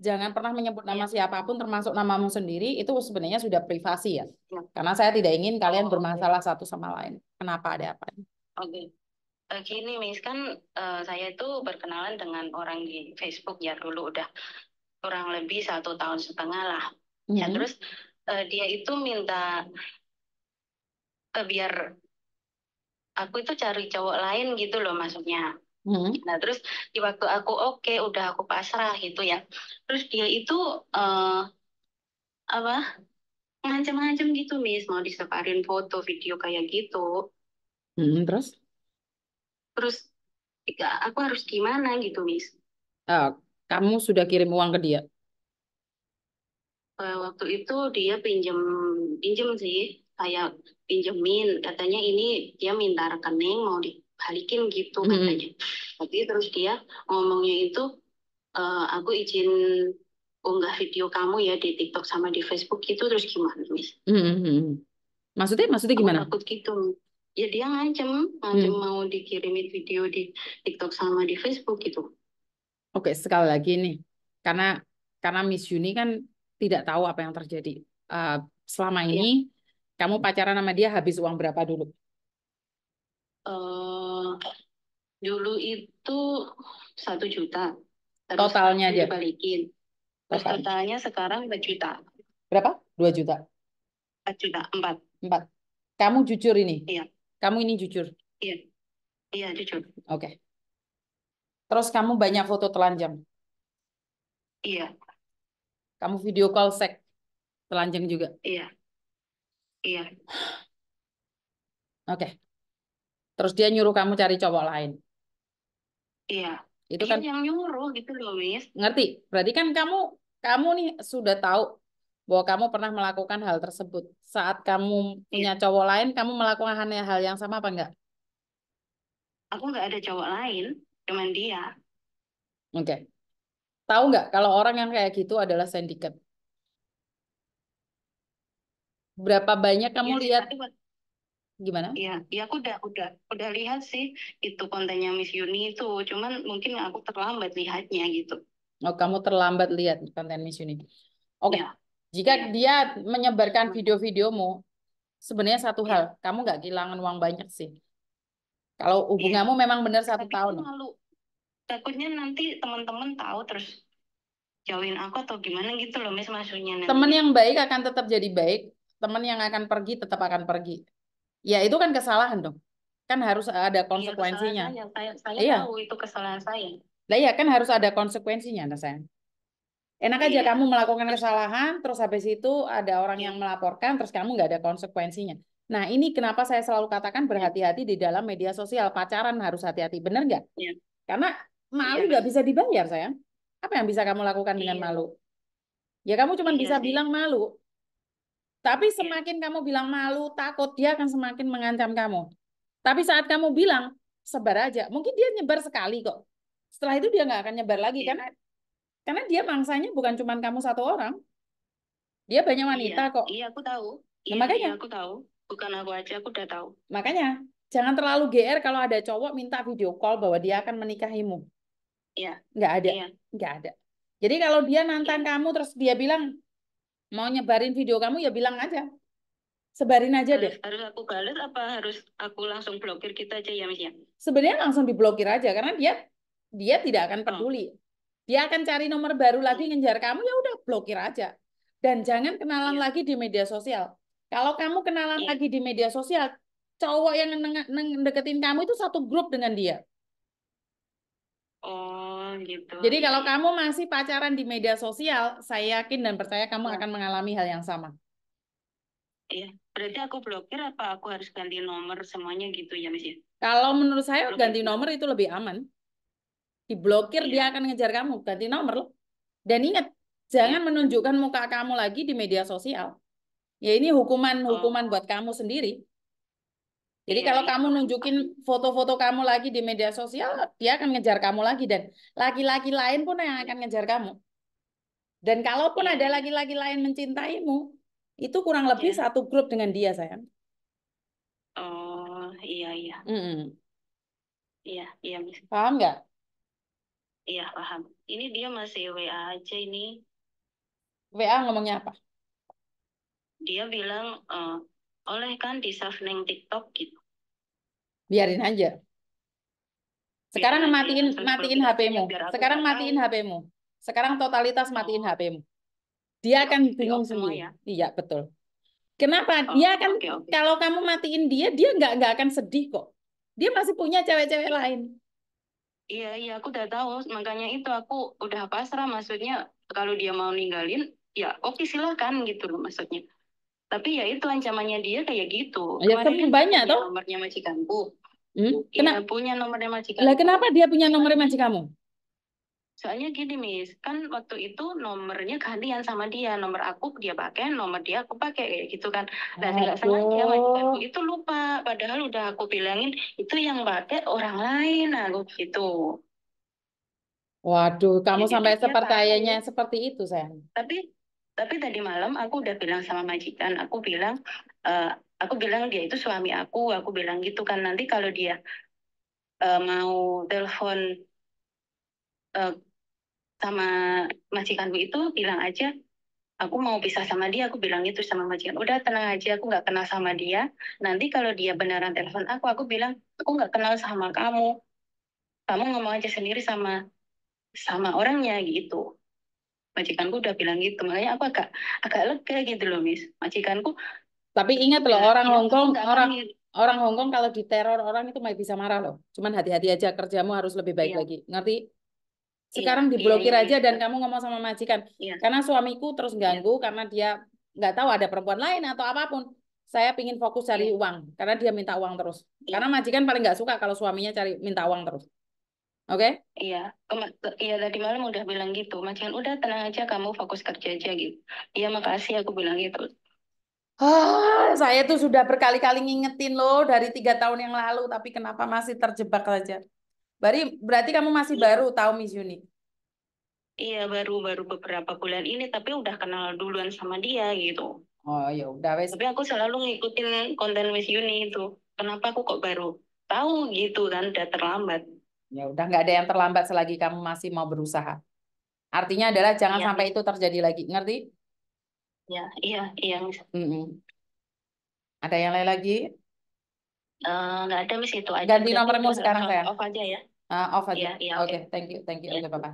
jangan pernah menyebut nama iya. siapapun termasuk namamu sendiri itu sebenarnya sudah privasi ya. Iya. Karena saya tidak ingin kalian oh, bermasalah satu sama lain. Kenapa ada apa? Oke. Okay. Uh, eh, gini Miss kan eh, saya itu berkenalan dengan orang di Facebook ya dulu udah kurang lebih satu tahun setengah lah. Ya, mm-hmm. terus eh, dia itu minta uh, biar aku itu cari cowok lain gitu loh maksudnya. Hmm. Nah terus di waktu aku oke okay, udah aku pasrah gitu ya. Terus dia itu uh, apa ngancam-ngancam gitu mis mau disebarin foto video kayak gitu. Hmm, terus? Terus ya, aku harus gimana gitu mis? Uh, eh, kamu sudah kirim uang ke dia? Eh, waktu itu dia pinjem pinjem sih kayak pinjemin katanya ini dia minta rekening mau di balikin gitu hmm. katanya tapi terus dia ngomongnya itu e, aku izin unggah video kamu ya di TikTok sama di Facebook itu terus gimana Miss? hmm. hmm, hmm. maksudnya maksudnya gimana aku takut gitu ya dia ngancem ngancem hmm. mau dikirimin video di TikTok sama di Facebook gitu Oke, sekali lagi nih, karena karena Miss Yuni kan tidak tahu apa yang terjadi. Uh, selama iya. ini yeah. kamu pacaran sama dia habis uang berapa dulu? Dulu itu satu juta. totalnya aja. Dibalikin. Terus totalnya sekarang empat juta. Berapa? dua juta. empat juta, empat empat Kamu jujur ini? Iya. Kamu ini jujur? Iya. Iya, jujur. Oke. Okay. Terus kamu banyak foto telanjang? Iya. Kamu video call sek telanjang juga? Iya. Iya. Oke. Okay. Terus dia nyuruh kamu cari cowok lain? Iya. Itu iya, kan yang nyuruh gitu loh, Wis. Ngerti? Berarti kan kamu kamu nih sudah tahu bahwa kamu pernah melakukan hal tersebut. Saat kamu punya iya. cowok lain, kamu melakukan hal yang sama apa enggak? Aku enggak ada cowok lain, cuman dia. Oke. Okay. Tahu nggak kalau orang yang kayak gitu adalah sindikat? Berapa banyak kamu ya, lihat? Tapi gimana? Iya, ya aku udah udah udah lihat sih itu kontennya Miss Yuni itu, cuman mungkin aku terlambat lihatnya gitu. Oh, kamu terlambat lihat konten Miss Yuni. Oke. Okay. Ya. Jika ya. dia menyebarkan hmm. video-videomu, sebenarnya satu ya. hal, kamu nggak kehilangan uang banyak sih. Kalau iya. hubunganmu ya. memang benar satu Tapi tahun. Malu. Takutnya nanti teman-teman tahu terus jauhin aku atau gimana gitu loh, Miss maksudnya. Teman yang baik akan tetap jadi baik, teman yang akan pergi tetap akan pergi Ya itu kan kesalahan dong. Kan harus ada iya, konsekuensinya. Ya, saya saya iya. tahu itu kesalahan saya. Lah iya kan harus ada konsekuensinya, nah sayang. Enak aja iya. kamu melakukan kesalahan, terus habis itu ada orang yang melaporkan, terus kamu nggak ada konsekuensinya. Nah ini kenapa saya selalu katakan iya. berhati-hati di dalam media sosial, pacaran harus hati-hati, bener nggak? Iya. Karena malu nggak iya. bisa dibayar sayang. Apa yang bisa kamu lakukan dengan malu? Ya kamu cuma bisa bilang malu, tapi iya. semakin kamu bilang malu, takut, dia akan semakin mengancam kamu. Tapi saat kamu bilang, sebar aja. Mungkin dia nyebar sekali kok. Setelah itu dia nggak akan nyebar lagi. Iya. Karena karena dia mangsanya bukan cuma kamu satu orang. Dia banyak iya. wanita iya, kok. Iya, aku tahu. Nah, iya, makanya. Iya, aku tahu. Bukan aku aja, aku udah tahu. Makanya, jangan terlalu GR kalau ada cowok minta video call bahwa dia akan menikahimu. Iya. Nggak ada. Iya. Nggak ada. Jadi kalau dia nantang iya. kamu terus dia bilang, mau nyebarin video kamu ya bilang aja sebarin aja harus, deh harus aku balas apa harus aku langsung blokir kita aja ya misalnya? sebenarnya langsung diblokir aja karena dia dia tidak akan oh. peduli oh. dia akan cari nomor baru lagi ngejar kamu ya udah blokir aja dan jangan kenalan ya. lagi di media sosial kalau kamu kenalan ya. lagi di media sosial cowok yang deketin kamu itu satu grup dengan dia Oh, gitu. Jadi kalau kamu masih pacaran di media sosial, saya yakin dan percaya kamu iya. akan mengalami hal yang sama. Iya, berarti aku blokir apa aku harus ganti nomor semuanya gitu ya, Miss? Ya? Kalau menurut saya blokir. ganti nomor itu lebih aman. Diblokir iya. dia akan ngejar kamu, ganti nomor loh. Dan ingat, jangan iya. menunjukkan muka kamu lagi di media sosial. Ya ini hukuman-hukuman oh. buat kamu sendiri. Jadi iya. kalau kamu nunjukin foto-foto kamu lagi di media sosial, dia akan ngejar kamu lagi dan laki-laki lain pun yang akan ngejar kamu. Dan kalaupun iya. ada laki-laki lain mencintaimu, itu kurang lebih yeah. satu grup dengan dia, sayang. Oh, iya iya. Mm -mm. Iya, iya, Paham nggak? Iya, paham. Ini dia masih WA aja ini. WA ngomongnya apa? Dia bilang uh, oleh kan di save neng TikTok gitu. Biarin aja. Sekarang Biarin matiin matiin HP-mu. Sekarang matiin HP-mu. Sekarang totalitas oh. matiin HP-mu. Dia akan bingung sendiri. Ya? Iya, betul. Kenapa? Oh, dia akan okay, okay. kalau kamu matiin dia, dia nggak nggak akan sedih kok. Dia masih punya cewek-cewek lain. Iya, iya, aku udah tahu. Makanya itu aku udah pasrah. Maksudnya kalau dia mau ninggalin, ya oke okay, silahkan gitu loh maksudnya tapi ya itu ancamannya dia kayak gitu ya tapi kan banyak toh nomornya majikanku hmm? Iya, Kena... Ya, punya nomornya majikanku lah kenapa dia punya nomornya majikanmu soalnya gini mis kan waktu itu nomornya gantian sama dia nomor aku dia pakai nomor dia aku pakai kayak gitu kan dan nggak sengaja majikanku itu lupa padahal udah aku bilangin itu yang pakai orang lain nah, aku gitu waduh kamu Jadi sampai seperti ayahnya seperti itu sayang tapi tapi tadi malam aku udah bilang sama majikan, aku bilang, uh, aku bilang dia itu suami aku, aku bilang gitu kan nanti kalau dia uh, mau telepon uh, sama majikanku itu bilang aja aku mau pisah sama dia aku bilang itu sama majikan udah tenang aja aku nggak kenal sama dia nanti kalau dia beneran telepon aku aku bilang aku nggak kenal sama kamu kamu ngomong aja sendiri sama sama orangnya gitu majikanku udah bilang gitu makanya aku agak agak lega gitu loh mis. majikanku tapi ingat loh orang ya, Hongkong orang orang Hongkong kalau diteror orang itu masih bisa marah loh cuman hati-hati aja kerjamu harus lebih baik ya. lagi ngerti iya, sekarang ya, diblokir ya, aja dan kamu ngomong sama majikan iya. karena suamiku terus ganggu karena dia nggak tahu ada perempuan lain atau apapun saya pingin fokus cari uang karena dia minta uang terus karena majikan paling nggak suka kalau suaminya cari minta uang terus Oke? Okay? Iya, iya tadi malam udah bilang gitu. Macan udah tenang aja kamu fokus kerja aja gitu. Iya makasih aku bilang gitu. Ah, saya tuh sudah berkali-kali ngingetin loh dari tiga tahun yang lalu, tapi kenapa masih terjebak aja? Berarti, berarti kamu masih iya. baru tahu Miss Yuni? Iya baru baru beberapa bulan ini, tapi udah kenal duluan sama dia gitu. Oh ya udah wes. Tapi aku selalu ngikutin konten Miss Yuni itu. Kenapa aku kok baru tahu gitu kan udah terlambat. Ya udah nggak ada yang terlambat selagi kamu masih mau berusaha. Artinya adalah jangan ya. sampai itu terjadi lagi, ngerti? Ya, iya, iya. Mm -mm. Ada yang lain lagi? Eh, nggak uh, ada, mis Itu aja. Ganti nomormu sekarang, saya Off aja ya. Uh, off aja. Ya, ya, Oke, okay. okay. thank you, thank you. Ya. Oke, okay, bye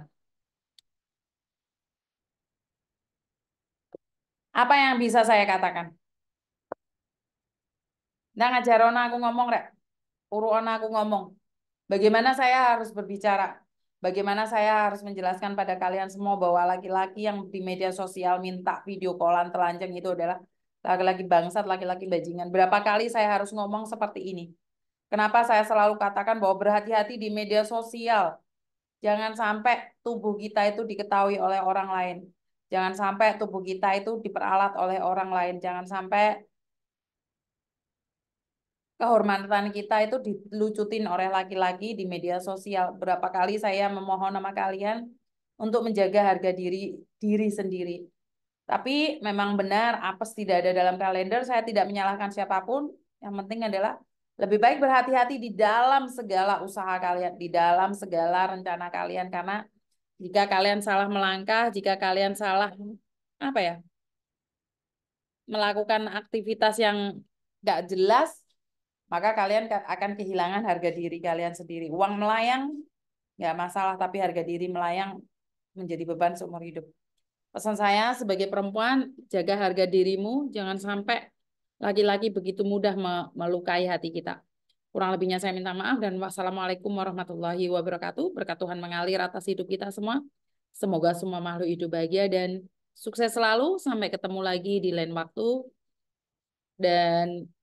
Apa yang bisa saya katakan? Nah, ngajar aku ngomong, Rek. Uruan aku ngomong. Bagaimana saya harus berbicara? Bagaimana saya harus menjelaskan pada kalian semua bahwa laki-laki yang di media sosial minta video callan telanjang itu adalah laki-laki bangsat, laki-laki bajingan. Berapa kali saya harus ngomong seperti ini? Kenapa saya selalu katakan bahwa berhati-hati di media sosial. Jangan sampai tubuh kita itu diketahui oleh orang lain. Jangan sampai tubuh kita itu diperalat oleh orang lain. Jangan sampai kehormatan kita itu dilucutin oleh laki-laki di media sosial. Berapa kali saya memohon nama kalian untuk menjaga harga diri diri sendiri. Tapi memang benar apes tidak ada dalam kalender, saya tidak menyalahkan siapapun. Yang penting adalah lebih baik berhati-hati di dalam segala usaha kalian, di dalam segala rencana kalian karena jika kalian salah melangkah, jika kalian salah apa ya? melakukan aktivitas yang tidak jelas maka kalian akan kehilangan harga diri kalian sendiri. Uang melayang nggak masalah, tapi harga diri melayang menjadi beban seumur hidup. Pesan saya sebagai perempuan, jaga harga dirimu, jangan sampai laki-laki begitu mudah melukai hati kita. Kurang lebihnya saya minta maaf dan wassalamualaikum warahmatullahi wabarakatuh. Berkat Tuhan mengalir atas hidup kita semua. Semoga semua makhluk hidup bahagia dan sukses selalu. Sampai ketemu lagi di lain waktu. Dan